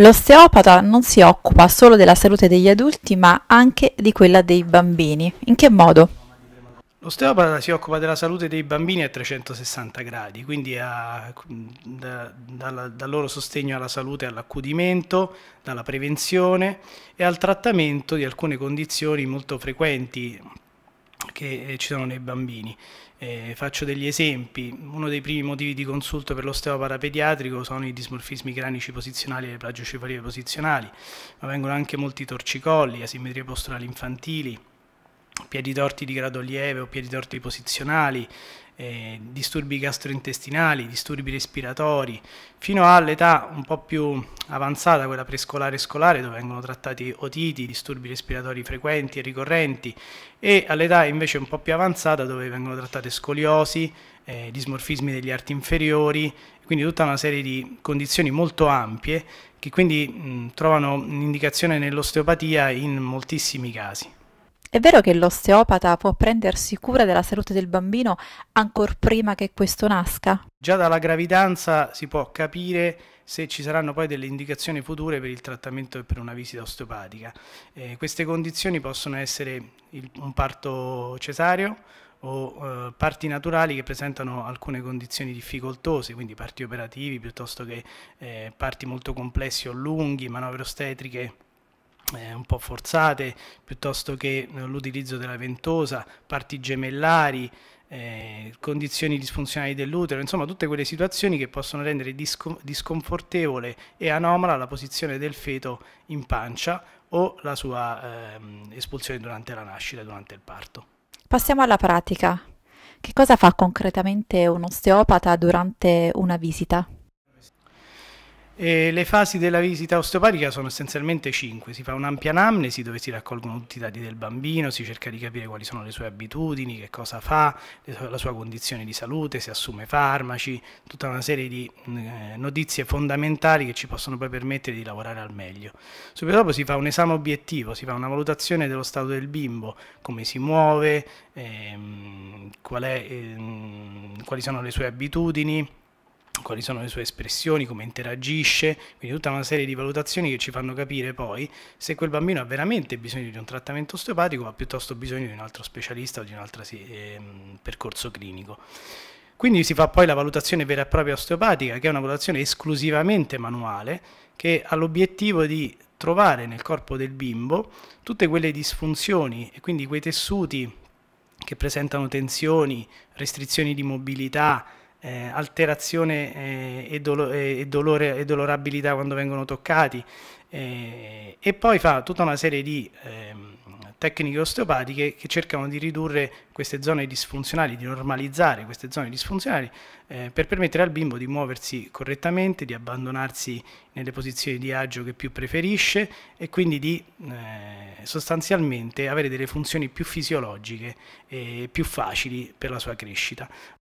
L'osteopata non si occupa solo della salute degli adulti, ma anche di quella dei bambini. In che modo? L'osteopata si occupa della salute dei bambini a 360 gradi, quindi a, da, dal, dal loro sostegno alla salute all'accudimento, dalla prevenzione e al trattamento di alcune condizioni molto frequenti che eh, ci sono nei bambini. Eh, faccio degli esempi, uno dei primi motivi di consulto per l'osteopara pediatrico sono i dismorfismi cranici posizionali e le plagiocefalie posizionali, ma vengono anche molti torcicolli, asimmetrie posturali infantili, piedi torti di grado lieve o piedi torti posizionali, eh, disturbi gastrointestinali, disturbi respiratori, fino all'età un po' più avanzata, quella prescolare e scolare, dove vengono trattati otiti, disturbi respiratori frequenti e ricorrenti, e all'età invece un po' più avanzata, dove vengono trattate scoliosi, eh, dismorfismi degli arti inferiori, quindi tutta una serie di condizioni molto ampie che quindi mh, trovano un'indicazione nell'osteopatia in moltissimi casi. È vero che l'osteopata può prendersi cura della salute del bambino ancora prima che questo nasca? Già dalla gravidanza si può capire se ci saranno poi delle indicazioni future per il trattamento e per una visita osteopatica. Eh, queste condizioni possono essere il, un parto cesareo, o eh, parti naturali che presentano alcune condizioni difficoltose, quindi parti operativi piuttosto che eh, parti molto complessi o lunghi, manovre ostetriche eh, un po' forzate, piuttosto che eh, l'utilizzo della ventosa, parti gemellari, eh, condizioni disfunzionali dell'utero, insomma tutte quelle situazioni che possono rendere discom- disconfortevole e anomala la posizione del feto in pancia o la sua ehm, espulsione durante la nascita, durante il parto. Passiamo alla pratica. Che cosa fa concretamente un osteopata durante una visita? E le fasi della visita osteopatica sono essenzialmente cinque. Si fa un'ampia anamnesi dove si raccolgono tutti i dati del bambino, si cerca di capire quali sono le sue abitudini, che cosa fa, la sua condizione di salute, se assume farmaci, tutta una serie di mm, eh, notizie fondamentali che ci possono poi permettere di lavorare al meglio. Subito dopo si fa un esame obiettivo, si fa una valutazione dello stato del bimbo, come si muove, ehm, qual è, ehm, quali sono le sue abitudini quali sono le sue espressioni, come interagisce, quindi tutta una serie di valutazioni che ci fanno capire poi se quel bambino ha veramente bisogno di un trattamento osteopatico o ha piuttosto bisogno di un altro specialista o di un altro eh, percorso clinico. Quindi si fa poi la valutazione vera e propria osteopatica, che è una valutazione esclusivamente manuale, che ha l'obiettivo di trovare nel corpo del bimbo tutte quelle disfunzioni e quindi quei tessuti che presentano tensioni, restrizioni di mobilità, eh, alterazione eh, e, dolo e, dolore e dolorabilità quando vengono toccati eh, e poi fa tutta una serie di ehm, tecniche osteopatiche che cercano di ridurre queste zone disfunzionali, di normalizzare queste zone disfunzionali eh, per permettere al bimbo di muoversi correttamente, di abbandonarsi nelle posizioni di agio che più preferisce e quindi di eh, sostanzialmente avere delle funzioni più fisiologiche e più facili per la sua crescita.